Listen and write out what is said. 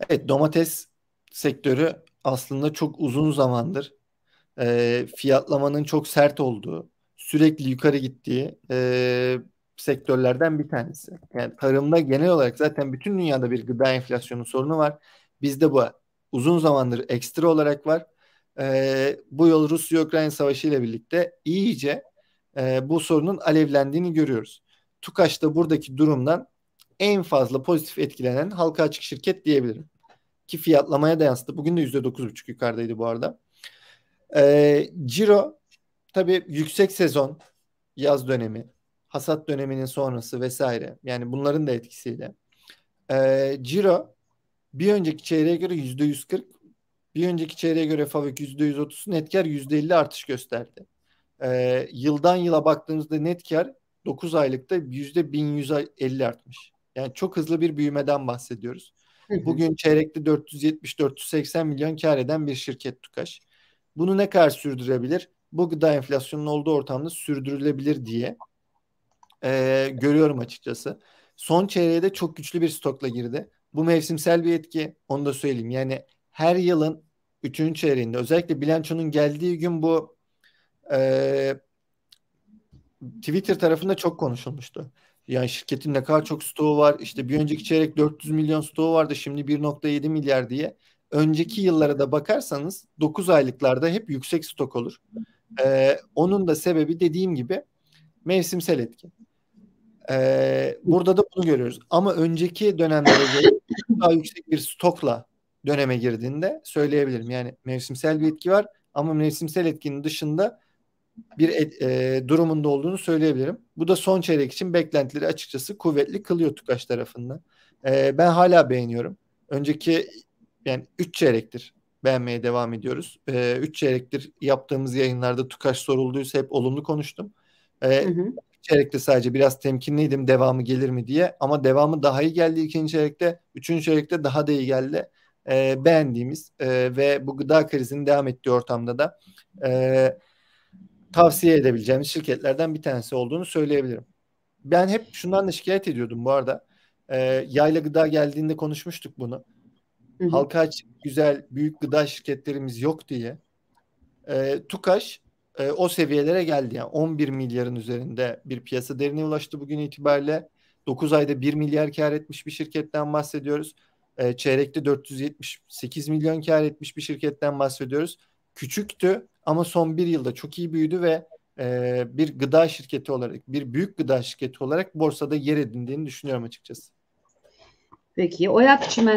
Evet domates sektörü aslında çok uzun zamandır e, fiyatlamanın çok sert olduğu, sürekli yukarı gittiği e, sektörlerden bir tanesi. Yani tarımda genel olarak zaten bütün dünyada bir gıda enflasyonu sorunu var. Bizde bu uzun zamandır ekstra olarak var. E, bu yıl Rusya-Ukrayna savaşı ile birlikte iyice e, bu sorunun alevlendiğini görüyoruz. TUKAŞ da buradaki durumdan en fazla pozitif etkilenen halka açık şirket diyebilirim. Ki fiyatlamaya da yansıdı. Bugün de %9,5 yukarıdaydı bu arada. E, Ciro tabii yüksek sezon yaz dönemi, hasat döneminin sonrası vesaire. Yani bunların da etkisiyle. E, Ciro bir önceki çeyreğe göre %140, bir önceki çeyreğe göre Favök %130, net kar %50 artış gösterdi. E, yıldan yıla baktığımızda net kar 9 aylıkta %1150 artmış. Yani çok hızlı bir büyümeden bahsediyoruz. Bugün çeyrekli 470-480 milyon kar eden bir şirket Tukaş. Bunu ne kadar sürdürebilir? Bu gıda enflasyonun olduğu ortamda sürdürülebilir diye e, görüyorum açıkçası. Son çeyreğe de çok güçlü bir stokla girdi. Bu mevsimsel bir etki onu da söyleyeyim. Yani her yılın 3. çeyreğinde özellikle bilançonun geldiği gün bu e, Twitter tarafında çok konuşulmuştu. Yani şirketin ne kadar çok stoğu var. İşte bir önceki çeyrek 400 milyon stoğu vardı. Şimdi 1.7 milyar diye. Önceki yıllara da bakarsanız 9 aylıklarda hep yüksek stok olur. Ee, onun da sebebi dediğim gibi mevsimsel etki. Ee, burada da bunu görüyoruz. Ama önceki dönemlere göre daha yüksek bir stokla döneme girdiğinde söyleyebilirim. Yani mevsimsel bir etki var ama mevsimsel etkinin dışında bir e, durumunda olduğunu söyleyebilirim. Bu da son çeyrek için beklentileri açıkçası kuvvetli kılıyor Tukaş tarafından. E, ben hala beğeniyorum. Önceki yani 3 çeyrektir beğenmeye devam ediyoruz. 3 e, üç çeyrektir yaptığımız yayınlarda Tukaş sorulduysa hep olumlu konuştum. E, Çeyrekte sadece biraz temkinliydim devamı gelir mi diye ama devamı daha iyi geldi ikinci çeyrekte. Üçüncü çeyrekte daha da iyi geldi. E, beğendiğimiz e, ve bu gıda krizinin devam ettiği ortamda da e, tavsiye edebileceğimiz şirketlerden bir tanesi olduğunu söyleyebilirim. Ben hep şundan da şikayet ediyordum bu arada. E, yayla gıda geldiğinde konuşmuştuk bunu. Hı hı. Halka açık güzel büyük gıda şirketlerimiz yok diye. E, Tukaş e, o seviyelere geldi. Yani 11 milyarın üzerinde bir piyasa derine ulaştı bugün itibariyle. 9 ayda 1 milyar kar etmiş bir şirketten bahsediyoruz. E, çeyrekte 478 milyon kar etmiş bir şirketten bahsediyoruz. Küçüktü ama son bir yılda çok iyi büyüdü ve e, bir gıda şirketi olarak, bir büyük gıda şirketi olarak borsada yer edindiğini düşünüyorum açıkçası. Peki Oyak Çimen